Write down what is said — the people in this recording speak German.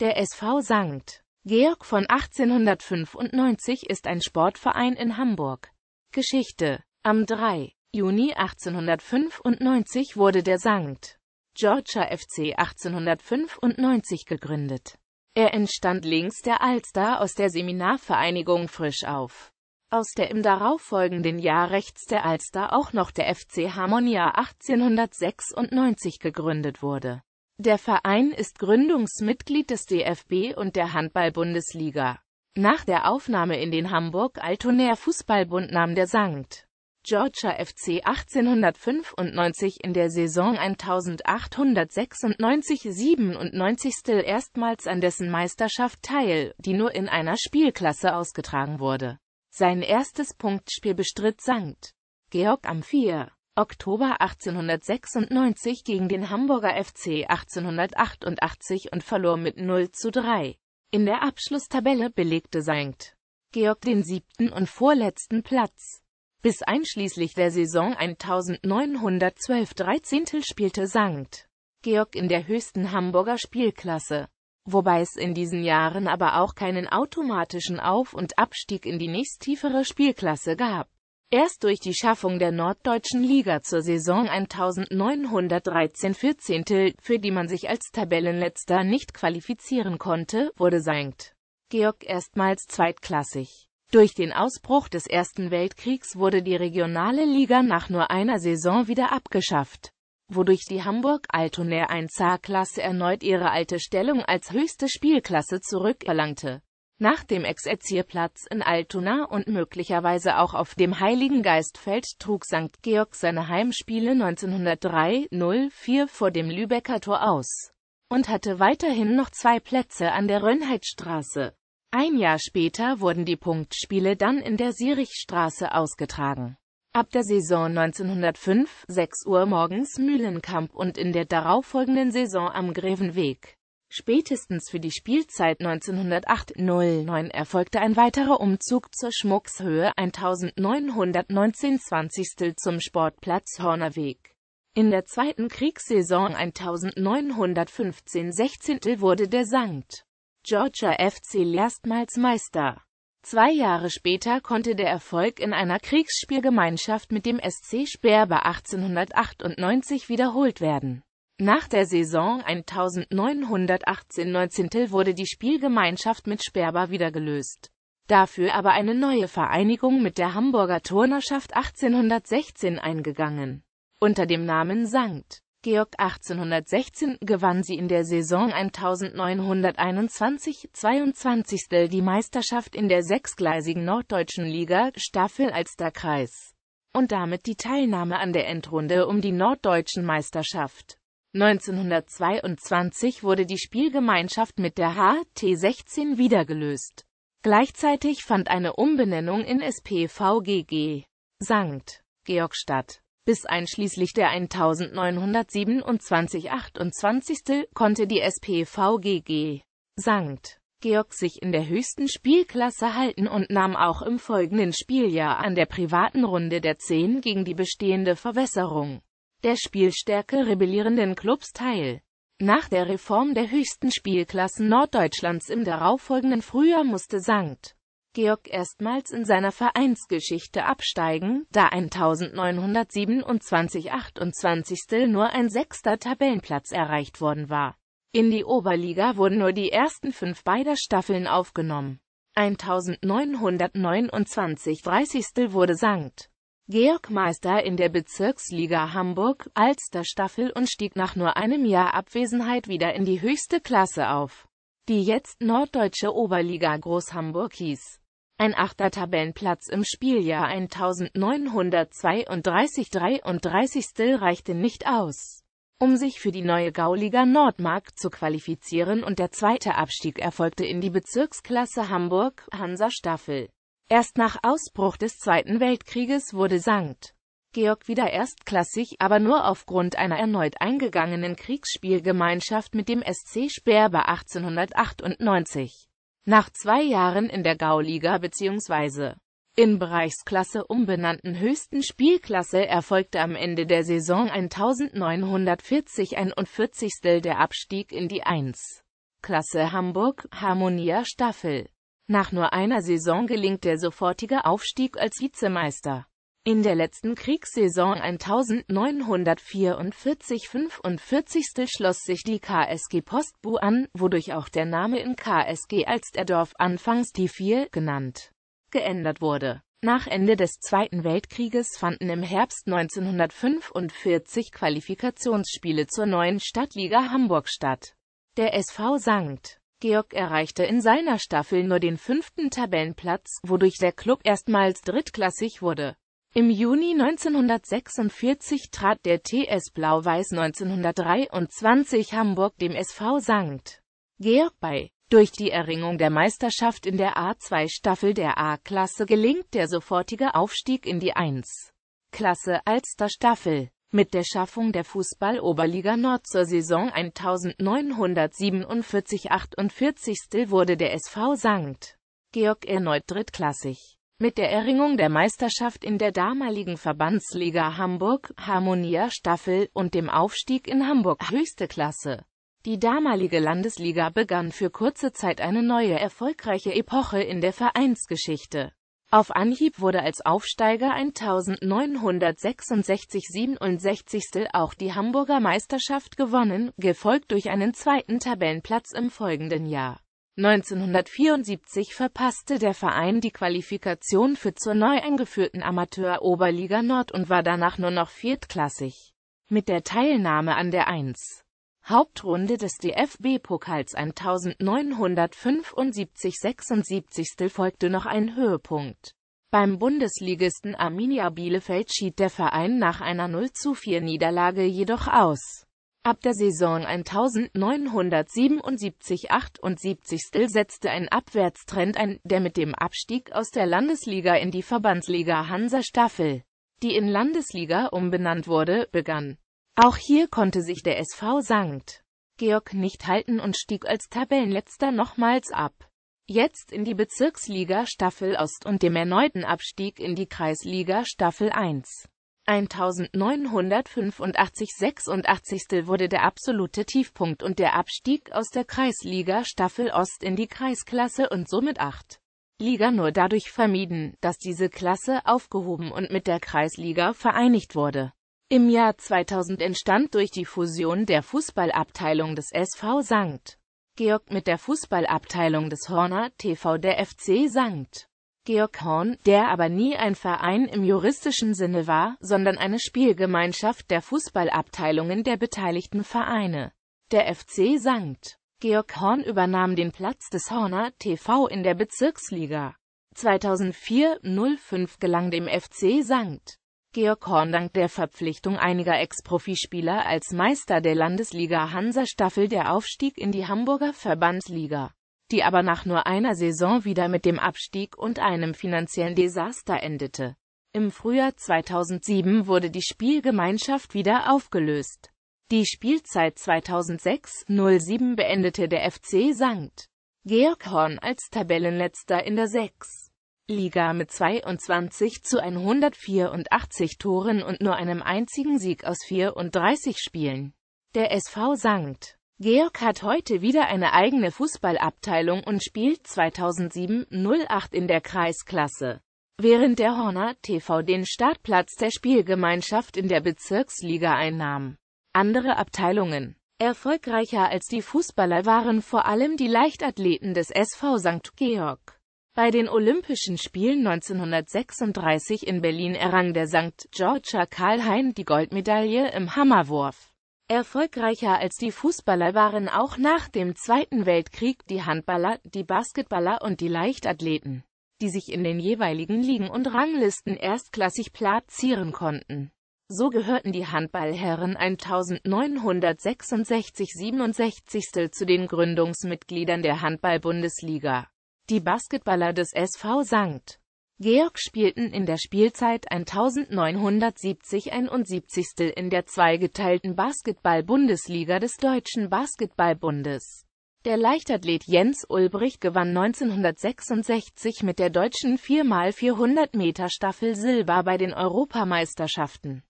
Der SV St. Georg von 1895 ist ein Sportverein in Hamburg. Geschichte Am 3. Juni 1895 wurde der St. Georgia FC 1895 gegründet. Er entstand links der Alster aus der Seminarvereinigung frisch auf. Aus der im darauffolgenden Jahr rechts der Alster auch noch der FC Harmonia 1896 gegründet wurde. Der Verein ist Gründungsmitglied des DFB und der Handball-Bundesliga. Nach der Aufnahme in den Hamburg-Altonaer Fußballbund nahm der St. Georgia FC 1895 in der Saison 1896-97 erstmals an dessen Meisterschaft teil, die nur in einer Spielklasse ausgetragen wurde. Sein erstes Punktspiel bestritt St. Georg am 4. Oktober 1896 gegen den Hamburger FC 1888 und verlor mit 0 zu 3. In der Abschlusstabelle belegte St. Georg den siebten und vorletzten Platz. Bis einschließlich der Saison 1912-13 spielte St. Georg in der höchsten Hamburger Spielklasse, wobei es in diesen Jahren aber auch keinen automatischen Auf- und Abstieg in die nächsttiefere Spielklasse gab. Erst durch die Schaffung der Norddeutschen Liga zur Saison 1913-14, für die man sich als Tabellenletzter nicht qualifizieren konnte, wurde St. Georg erstmals zweitklassig. Durch den Ausbruch des Ersten Weltkriegs wurde die regionale Liga nach nur einer Saison wieder abgeschafft, wodurch die Hamburg-Altonaer 1A-Klasse erneut ihre alte Stellung als höchste Spielklasse zurückerlangte nach dem Exerzierplatz in Altona und möglicherweise auch auf dem Heiligen Geistfeld trug St. Georg seine Heimspiele 1903-04 vor dem Lübecker Tor aus und hatte weiterhin noch zwei Plätze an der Rönheitstraße. Ein Jahr später wurden die Punktspiele dann in der Sirichstraße ausgetragen. Ab der Saison 1905, 6 Uhr morgens Mühlenkamp und in der darauffolgenden Saison am Grevenweg. Spätestens für die Spielzeit 1908-09 erfolgte ein weiterer Umzug zur Schmuckshöhe 1919-20 zum Sportplatz Hornerweg. In der zweiten Kriegssaison 1915-16 wurde der St. Georgia FC erstmals Meister. Zwei Jahre später konnte der Erfolg in einer Kriegsspielgemeinschaft mit dem SC Sperber 1898 wiederholt werden. Nach der Saison 1918-19 wurde die Spielgemeinschaft mit Sperber wieder gelöst. Dafür aber eine neue Vereinigung mit der Hamburger Turnerschaft 1816 eingegangen. Unter dem Namen Sankt. Georg 1816 gewann sie in der Saison 1921-22 die Meisterschaft in der sechsgleisigen Norddeutschen Liga Staffel Alsterkreis und damit die Teilnahme an der Endrunde um die Norddeutschen Meisterschaft. 1922 wurde die Spielgemeinschaft mit der HT16 wiedergelöst. Gleichzeitig fand eine Umbenennung in SPVGG St. Georg statt. Bis einschließlich der 1927-28. konnte die SPVGG St. Georg sich in der höchsten Spielklasse halten und nahm auch im folgenden Spieljahr an der privaten Runde der 10 gegen die bestehende Verwässerung der Spielstärke rebellierenden Clubs teil. Nach der Reform der höchsten Spielklassen Norddeutschlands im darauffolgenden Frühjahr musste St. Georg erstmals in seiner Vereinsgeschichte absteigen, da 1927-28. nur ein sechster Tabellenplatz erreicht worden war. In die Oberliga wurden nur die ersten fünf beider Staffeln aufgenommen. 1929 30. wurde St. Georg Meister in der Bezirksliga Hamburg, Alsterstaffel und stieg nach nur einem Jahr Abwesenheit wieder in die höchste Klasse auf, die jetzt norddeutsche Oberliga Groß Hamburg hieß. Ein achter Tabellenplatz im Spieljahr 1932-33 reichte nicht aus, um sich für die neue Gauliga Nordmark zu qualifizieren und der zweite Abstieg erfolgte in die Bezirksklasse Hamburg, Hansa Staffel. Erst nach Ausbruch des Zweiten Weltkrieges wurde St. Georg wieder erstklassig, aber nur aufgrund einer erneut eingegangenen Kriegsspielgemeinschaft mit dem SC Sperber 1898. Nach zwei Jahren in der Gauliga bzw. in Bereichsklasse umbenannten höchsten Spielklasse erfolgte am Ende der Saison 1940 40. der Abstieg in die 1. Klasse Hamburg, Harmonia Staffel. Nach nur einer Saison gelingt der sofortige Aufstieg als Vizemeister. In der letzten Kriegssaison 1944-45 schloss sich die KSG Postbu an, wodurch auch der Name in KSG als der Dorf anfangs die Vier genannt geändert wurde. Nach Ende des Zweiten Weltkrieges fanden im Herbst 1945 Qualifikationsspiele zur neuen Stadtliga Hamburg statt. Der SV St. Georg erreichte in seiner Staffel nur den fünften Tabellenplatz, wodurch der Klub erstmals drittklassig wurde. Im Juni 1946 trat der TS Blau-Weiß 1923 Hamburg dem SV St. Georg bei. Durch die Erringung der Meisterschaft in der A2-Staffel der A-Klasse gelingt der sofortige Aufstieg in die 1. Klasse Alster Staffel. Mit der Schaffung der Fußball-Oberliga Nord zur Saison 1947-48 wurde der SV St. Georg erneut drittklassig. Mit der Erringung der Meisterschaft in der damaligen Verbandsliga Hamburg, Harmonia Staffel, und dem Aufstieg in Hamburg höchste Klasse. Die damalige Landesliga begann für kurze Zeit eine neue erfolgreiche Epoche in der Vereinsgeschichte. Auf Anhieb wurde als Aufsteiger 1966-67. auch die Hamburger Meisterschaft gewonnen, gefolgt durch einen zweiten Tabellenplatz im folgenden Jahr. 1974 verpasste der Verein die Qualifikation für zur neu eingeführten Amateur-Oberliga Nord und war danach nur noch viertklassig. Mit der Teilnahme an der 1. Hauptrunde des DFB-Pokals 1975-76 folgte noch ein Höhepunkt. Beim Bundesligisten Arminia Bielefeld schied der Verein nach einer 0 zu 4 Niederlage jedoch aus. Ab der Saison 1977-78 setzte ein Abwärtstrend ein, der mit dem Abstieg aus der Landesliga in die Verbandsliga Hansa Staffel, die in Landesliga umbenannt wurde, begann auch hier konnte sich der SV St. Georg nicht halten und stieg als Tabellenletzter nochmals ab. Jetzt in die Bezirksliga Staffel Ost und dem erneuten Abstieg in die Kreisliga Staffel 1. 1985-86 wurde der absolute Tiefpunkt und der Abstieg aus der Kreisliga Staffel Ost in die Kreisklasse und somit 8. Liga nur dadurch vermieden, dass diese Klasse aufgehoben und mit der Kreisliga vereinigt wurde. Im Jahr 2000 entstand durch die Fusion der Fußballabteilung des SV St. Georg mit der Fußballabteilung des Horner TV der FC St. Georg Horn, der aber nie ein Verein im juristischen Sinne war, sondern eine Spielgemeinschaft der Fußballabteilungen der beteiligten Vereine. Der FC St. Georg Horn übernahm den Platz des Horner TV in der Bezirksliga. 2004-05 gelang dem FC St. Georg Horn dank der Verpflichtung einiger Ex-Profispieler als Meister der Landesliga Hansa Staffel der Aufstieg in die Hamburger Verbandsliga, die aber nach nur einer Saison wieder mit dem Abstieg und einem finanziellen Desaster endete. Im Frühjahr 2007 wurde die Spielgemeinschaft wieder aufgelöst. Die Spielzeit 2006-07 beendete der FC St. Georg Horn als Tabellenletzter in der 6. Liga mit 22 zu 184 Toren und nur einem einzigen Sieg aus 34 Spielen. Der SV St. Georg hat heute wieder eine eigene Fußballabteilung und spielt 2007-08 in der Kreisklasse. Während der Horner TV den Startplatz der Spielgemeinschaft in der Bezirksliga einnahm. Andere Abteilungen Erfolgreicher als die Fußballer waren vor allem die Leichtathleten des SV St. Georg. Bei den Olympischen Spielen 1936 in Berlin errang der St. Georgia Karl-Hein die Goldmedaille im Hammerwurf. Erfolgreicher als die Fußballer waren auch nach dem Zweiten Weltkrieg die Handballer, die Basketballer und die Leichtathleten, die sich in den jeweiligen Ligen und Ranglisten erstklassig platzieren konnten. So gehörten die Handballherren 1966-67 zu den Gründungsmitgliedern der Handball-Bundesliga. Die Basketballer des SV St. Georg spielten in der Spielzeit 1970-71 in der zweigeteilten Basketball-Bundesliga des Deutschen Basketballbundes. Der Leichtathlet Jens Ulbrich gewann 1966 mit der deutschen 4x400-Meter-Staffel Silber bei den Europameisterschaften.